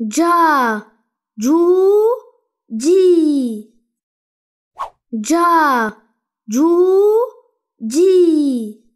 J U G J j U G。